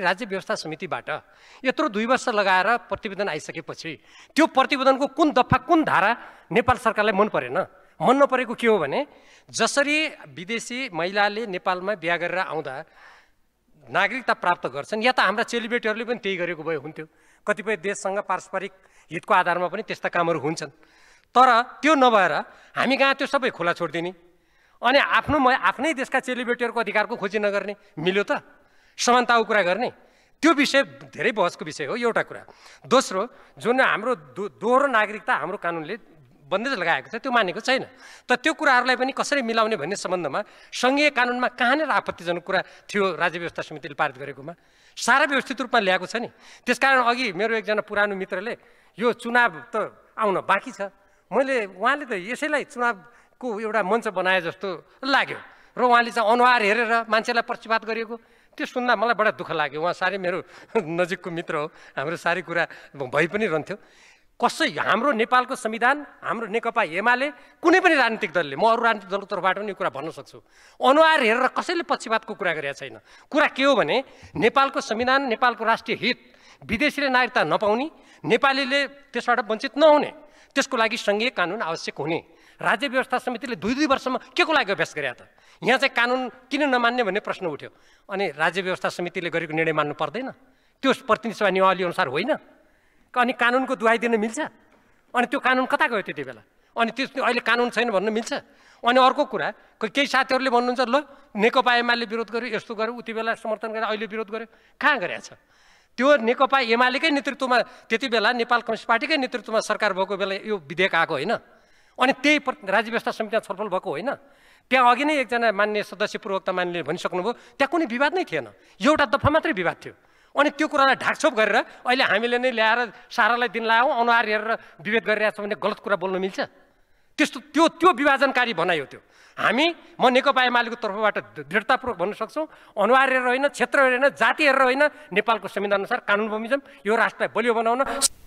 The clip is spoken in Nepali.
राज्य व्यवस्था समितिबाट यत्रो दुई वर्ष लगाएर प्रतिवेदन आइसकेपछि त्यो प्रतिवेदनको कुन दफा कुन धारा नेपाल सरकारलाई मन परेन मन नपरेको के हो भने जसरी विदेशी महिलाले नेपालमा बिहा गरेर आउँदा नागरिकता प्राप्त गर्छन् या त हाम्रा चेलिबेटीहरूले पनि त्यही गरेको भए हुन्थ्यो कतिपय देशसँग पारस्परिक हितको आधारमा पनि त्यस्ता कामहरू हुन्छन् तर त्यो नभएर हामी कहाँ त्यो सबै खुला छोडिदिने अनि आफ्नो म आफ्नै देशका चेलिबेटीहरूको अधिकारको खोजी नगर्ने मिल्यो त समानताको कुरा गर्ने त्यो विषय धेरै बहसको विषय हो एउटा कुरा दोस्रो जुन हाम्रो दो दोहोरो नागरिकता हाम्रो कानुनले बन्देज लगाएको छ त्यो मानेको छैन त त्यो कुराहरूलाई पनि कसरी मिलाउने भन्ने सम्बन्धमा सङ्घीय कानुनमा कहाँनिर आपत्तिजनक कुरा थियो राज्य व्यवस्था समितिले पारित गरेकोमा सारा व्यवस्थित रूपमा ल्याएको छ नि त्यसकारण अघि मेरो एकजना पुरानो मित्रले यो चुनाव त आउन बाँकी छ मैले उहाँले त यसैलाई चुनावको एउटा मञ्च बनाए जस्तो लाग्यो र उहाँले चाहिँ अनुहार हेरेर मान्छेलाई प्रतिवाद गरिएको त्यो सुन्दा मलाई बडा दुःख लाग्यो उहाँ साह्रै मेरो नजिकको मित्र हो हाम्रो साह्रै कुरा भइ पनि रहन्थ्यो कसै हाम्रो नेपालको संविधान हाम्रो नेकपा एमाले कुनै पनि राजनीतिक दलले म अरू राजनीतिक दलको तर्फबाट पनि यो कुरा भन्न सक्छु अनुहार हेरेर कसैले पक्षपातको कुरा गरेका छैन कुरा के हो भने नेपालको संविधान नेपालको राष्ट्रिय हित विदेशीले नागरिकता नपाउने नेपालीले त्यसबाट वञ्चित नहुने त्यसको लागि सङ्घीय कानुन आवश्यक हुने राज्य व्यवस्था समितिले दुई दुई वर्षमा के को लागि अभ्यास गरे त यहाँ चाहिँ कानुन किन नमान्ने भन्ने प्रश्न उठ्यो अनि राज्य व्यवस्था समितिले गरेको निर्णय मान्नु पर्दैन त्यो प्रतिनिधि सभा नियमावली अनुसार होइन अनि कानुनको दुहाई दिन मिल्छ अनि त्यो कानुन कता गयो त्यति बेला अनि त्यो अहिले कानुन छैन भन्नु मिल्छ अनि अर्को कुरा केही साथीहरूले भन्नुहुन्छ ल नेकपा एमाले विरोध गर्यो यस्तो गर्यो उति बेला समर्थन गरेर अहिले विरोध गर्यो कहाँ छ त्यो नेकपा एमालेकै नेतृत्वमा त्यति बेला नेपाल कम्युनिस्ट पार्टीकै नेतृत्वमा सरकार भएको बेला यो विधेयक आएको होइन अनि त्यही राज्य व्यवस्था समितिमा छलफल भएको होइन त्यहाँ अघि नै एकजना मान्य सदस्य पूर्वक्ता मान्यले भनिसक्नुभयो त्यहाँ कुनै विवाद नै थिएन एउटा दफा मात्रै विवाद थियो अनि त्यो कुरालाई ढाकछोप गरेर अहिले हामीले नै ल्याएर सारालाई दिन लगाऊ अनुहार हेरेर विभेद गरिरहेको छ भने गलत कुरा बोल्नु मिल्छ त्यस्तो त्यो त्यो विभाजनकारी भनाइयो त्यो हामी म नेकपा एमालेको तर्फबाट दृढतापूर्वक भन्न सक्छौँ अनुहार हेरेर होइन क्षेत्र हेरेर होइन जाति हेरेर होइन नेपालको संविधानअनुसार कानुन बमिजम यो राष्ट्रलाई बलियो बनाउन